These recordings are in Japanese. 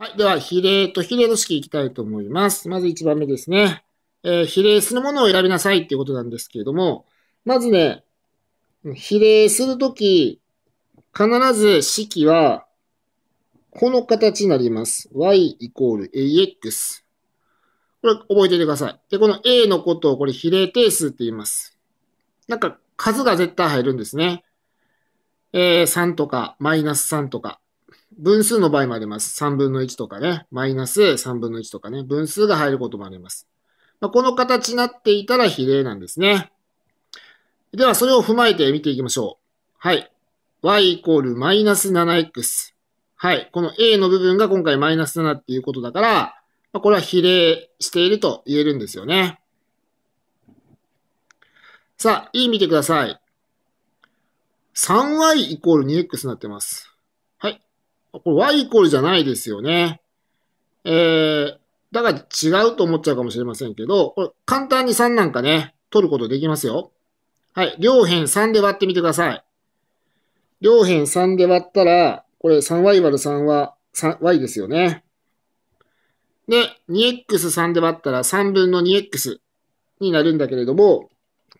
はい。では、比例と比例の式いきたいと思います。まず1番目ですね。えー、比例するものを選びなさいっていうことなんですけれども、まずね、比例するとき、必ず式は、この形になります。y イコール ax。これ覚えておいてください。で、この a のことをこれ比例定数って言います。なんか数が絶対入るんですね。えー、3とかマイナス3とか。分数の場合もあります。3分の1とかね、マイナス3分の1とかね、分数が入ることもあります。まあ、この形になっていたら比例なんですね。では、それを踏まえて見ていきましょう。はい。y イコールマイナス 7x。はい。この a の部分が今回マイナス7っていうことだから、まあ、これは比例していると言えるんですよね。さあ、e 見てください。3y イコール 2x になってます。これ y イコールじゃないですよね。えー、だから違うと思っちゃうかもしれませんけど、これ簡単に3なんかね、取ることできますよ。はい、両辺3で割ってみてください。両辺3で割ったら、これ 3y÷3 は 3y ですよね。で、2x3 で割ったら3分の 2x になるんだけれども、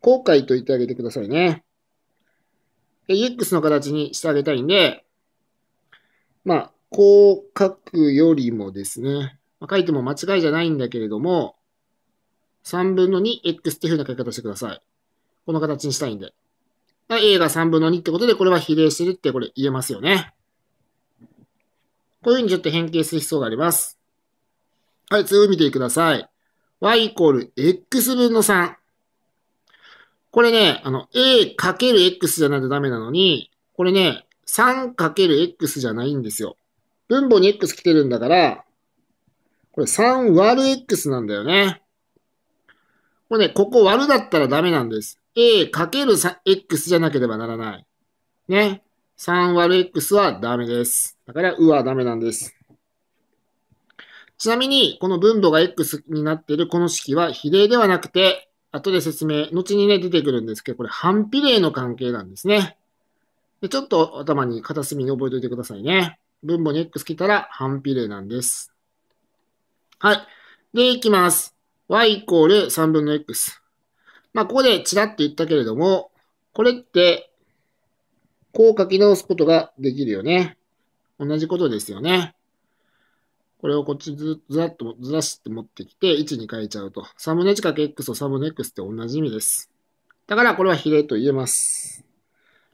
後悔と言ってあげてくださいね。で、x の形にしてあげたいんで、まあ、こう書くよりもですね、ま書いても間違いじゃないんだけれども、3分の 2x っていう風な書き方してください。この形にしたいんで。A が3分の2ってことで、これは比例してるってこれ言えますよね。こういう風にちょっと変形する必要があります。はい、次見てください。y イコール x 分の3。これね、あの、a かける x じゃないとダメなのに、これね、3×x じゃないんですよ。分母に x 来てるんだから、これ3割る x なんだよね。これね、ここ割るだったらダメなんです。a かける x じゃなければならない。ね。3割る x はダメです。だから、うはダメなんです。ちなみに、この分母が x になっているこの式は比例ではなくて、後で説明、後にね、出てくるんですけど、これ反比例の関係なんですね。で、ちょっと頭に片隅に覚えておいてくださいね。分母に x 来たら反比例なんです。はい。で、いきます。y イコール3分の x。まあ、ここでちらっと言ったけれども、これって、こう書き直すことができるよね。同じことですよね。これをこっちずずらっとずらして持ってきて、位置に変えちゃうと。3分の 1×x と3分の x って同じ意味です。だからこれは比例と言えます。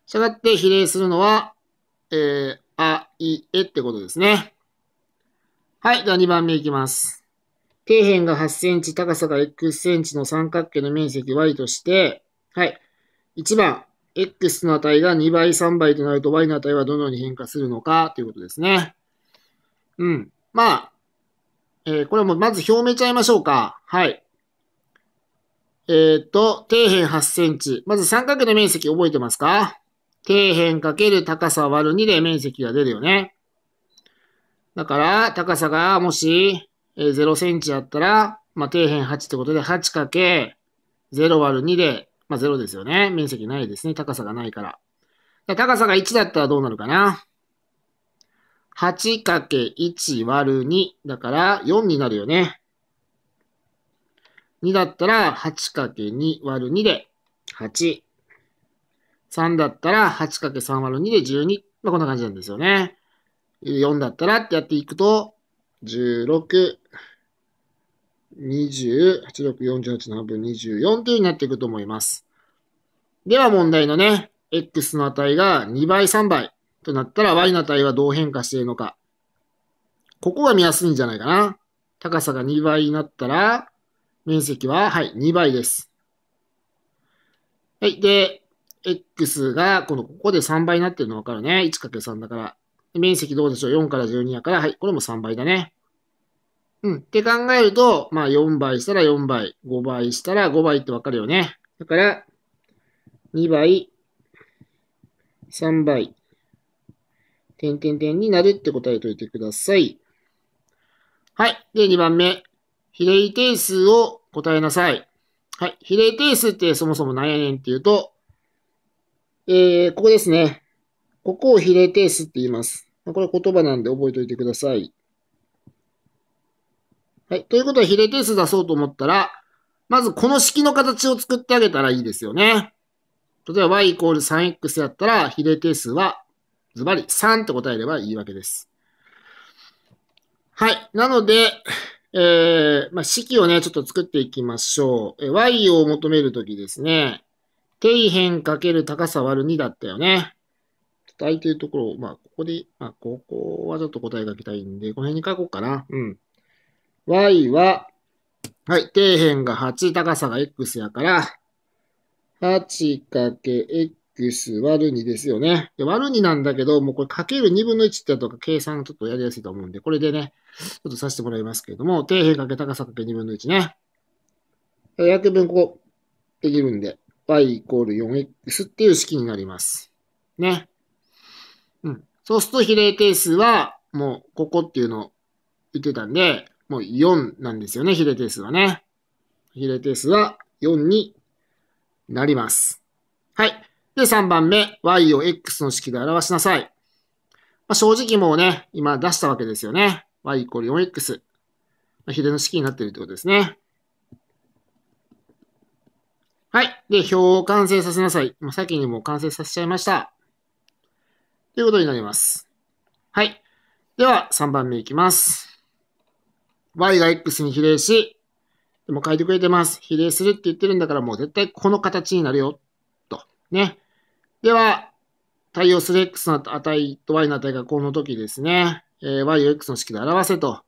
したがって比例するのは、えー、あ、い、えってことですね。はい。では2番目いきます。底辺が8センチ、高さが X センチの三角形の面積 Y として、はい。1番、X の値が2倍、3倍となると Y の値はどのように変化するのかということですね。うん。まあ、えー、これもまず表明ちゃいましょうか。はい。えっ、ー、と、底辺8センチ。まず三角形の面積覚えてますか底辺かける高さ割る2で面積が出るよね。だから、高さがもし0センチあったら、まあ、底辺8ってことで、8かけ0割る2で、まあ、0ですよね。面積ないですね。高さがないから。から高さが1だったらどうなるかな ?8 かけ1割る2。だから、4になるよね。2だったら、8かけ2割る2で、8。3だったら 8×3 ÷ 2で12。まあ、こんな感じなんですよね。4だったらってやっていくと、16、20、86、48の半分24というようになっていくと思います。では問題のね、x の値が2倍、3倍となったら y の値はどう変化しているのか。ここが見やすいんじゃないかな。高さが2倍になったら、面積は、はい、2倍です。はい。で、x が、この、ここで3倍になってるの分かるね。1×3 だから。面積どうでしょう ?4 から12やから、はい、これも3倍だね。うん。って考えると、まあ4倍したら4倍、5倍したら5倍ってわかるよね。だから、2倍、3倍、点点点になるって答えといてください。はい。で、2番目。比例定数を答えなさい。はい。比例定数ってそもそも何やねんっていうと、えー、ここですね。ここを比例定数って言います。これ言葉なんで覚えておいてください。はい。ということは比例定数出そうと思ったら、まずこの式の形を作ってあげたらいいですよね。例えば y イコール 3x やったら、比例定数はズバリ3って答えればいいわけです。はい。なので、えー、まあ、式をね、ちょっと作っていきましょう。え y を求めるときですね。底辺かける高さ割る2だったよね。ちょといてるところを、まあ、ここで、まあ、ここはちょっと答え書きたいんで、この辺に書こうかな。うん。y は、はい、底辺が8、高さが x やから、8かけ x 割る2ですよね。で、割る2なんだけど、もうこれかける2分の1ってやとか計算ちょっとやりやすいと思うんで、これでね、ちょっとさせてもらいますけれども、底辺かけ高さかけ2分の1ね。約分ここできるんで、y イコール 4x っていう式になります。ね。うん。そうすると比例定数は、もうここっていうのを言ってたんで、もう4なんですよね、比例定数はね。比例定数は4になります。はい。で、3番目、y を x の式で表しなさい。まあ、正直もうね、今出したわけですよね。y イコール 4x。ま比例の式になっているってことですね。はい。で、表を完成させなさい。先にも完成させちゃいました。ということになります。はい。では、3番目いきます。y が x に比例し、でも書いてくれてます。比例するって言ってるんだから、もう絶対この形になるよ。と。ね。では、対応する x の値と y の値がこの時ですね。えー、y を x の式で表せと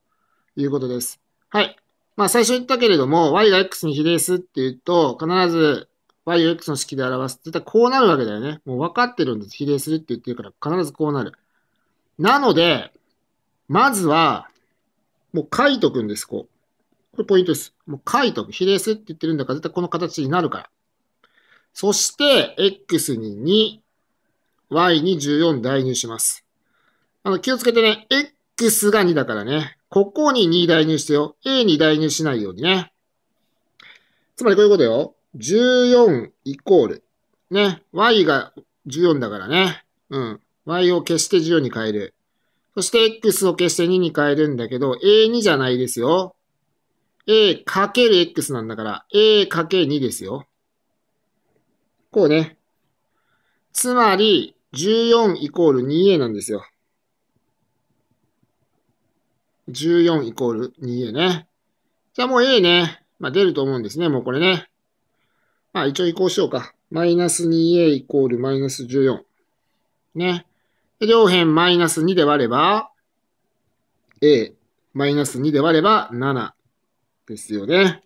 いうことです。はい。まあ、最初言ったけれども、y が x に比例するっていうと、必ず y を x の式で表すって言ったらこうなるわけだよね。もう分かってるんです。比例するって言ってるから、必ずこうなる。なので、まずは、もう書いとくんです、こう。これポイントです。もう書いとく。比例するって言ってるんだから、絶対この形になるから。そして、x に2、y に14代入します。あの、気をつけてね、x が2だからね。ここに2代入してよ。A に代入しないようにね。つまりこういうことよ。14イコール。ね。y が14だからね。うん。y を消して14に変える。そして x を消して2に変えるんだけど、a2 じゃないですよ。a かける x なんだから、a かけ2ですよ。こうね。つまり、14イコール 2a なんですよ。14イコール 2a ね。じゃあもう a ね、まあ、出ると思うんですね、もうこれね。まあ一応移行しようか。マイナス 2a イコールマイナス14。ね。で両辺マイナス2で割れば、a マイナス2で割れば7ですよね。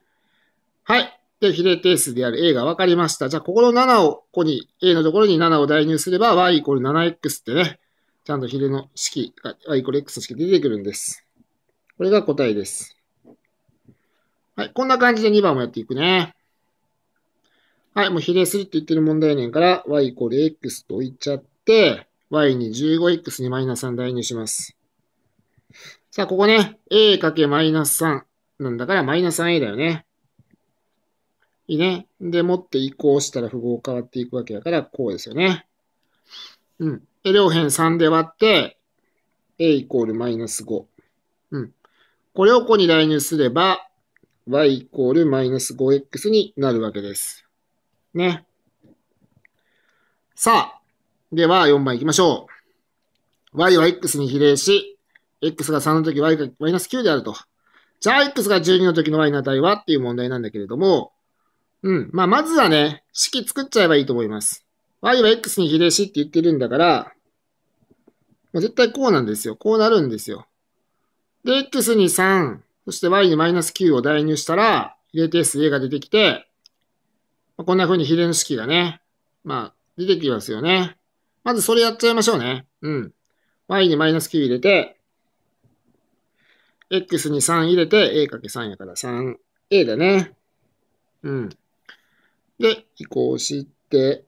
はい。で、比例定数である A が分かりました。じゃあ、ここの7を、ここに、A のところに7を代入すれば、y イコール 7x ってね、ちゃんと比例の式が、y イコール x の式出てくるんです。これが答えです。はい、こんな感じで2番もやっていくね。はい、もう比例するって言ってる問題ねんから、y イコール x と置いちゃって、y に 15x にマイナス3代入します。さあ、ここね、a かけマイナス3なんだから、マイナス 3a だよね。いいね。で、持って移行したら符号変わっていくわけだから、こうですよね。うん。で、両辺3で割って、a イコールマイナス5。これをここに代入すれば、y イコールマイナス 5x になるわけです。ね。さあ、では4番行きましょう。y は x に比例し、x が3の時 y がマイナス9であると。じゃあ x が12の時の y の値はっていう問題なんだけれども、うん。まあ、まずはね、式作っちゃえばいいと思います。y は x に比例しって言ってるんだから、もう絶対こうなんですよ。こうなるんですよ。で、x に3、そして y にマイナス9を代入したら、入れてす a が出てきて、まあ、こんな風に比例の式がね、まあ、出てきますよね。まずそれやっちゃいましょうね。うん。y にマイナス9入れて、x に3入れて、a かけ3やから 3a だね。うん。で、移行して、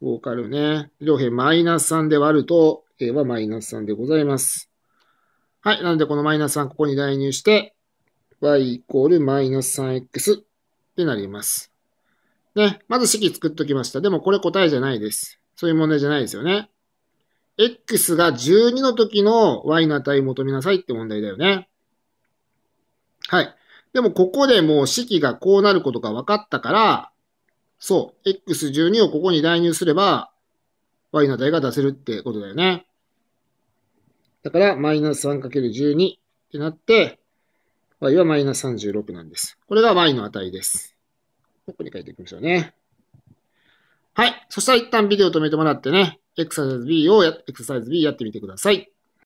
ローカルね。両辺マイナス3で割ると、a はマイナス3でございます。はい。なので、このマイナス3、ここに代入して、y イコールマイナス 3x ってなります。ね。まず式作っときました。でも、これ答えじゃないです。そういう問題じゃないですよね。x が12の時の y の値求めなさいって問題だよね。はい。でも、ここでもう式がこうなることが分かったから、そう。x12 をここに代入すれば、y の値が出せるってことだよね。だから、マイナス 3×12 ってなって、y はマイナス36なんです。これが y の値です。ここに書いていきましょうね。はい。そしたら一旦ビデオ止めてもらってね、エクササイズ B をや、エクササイズ B やってみてください。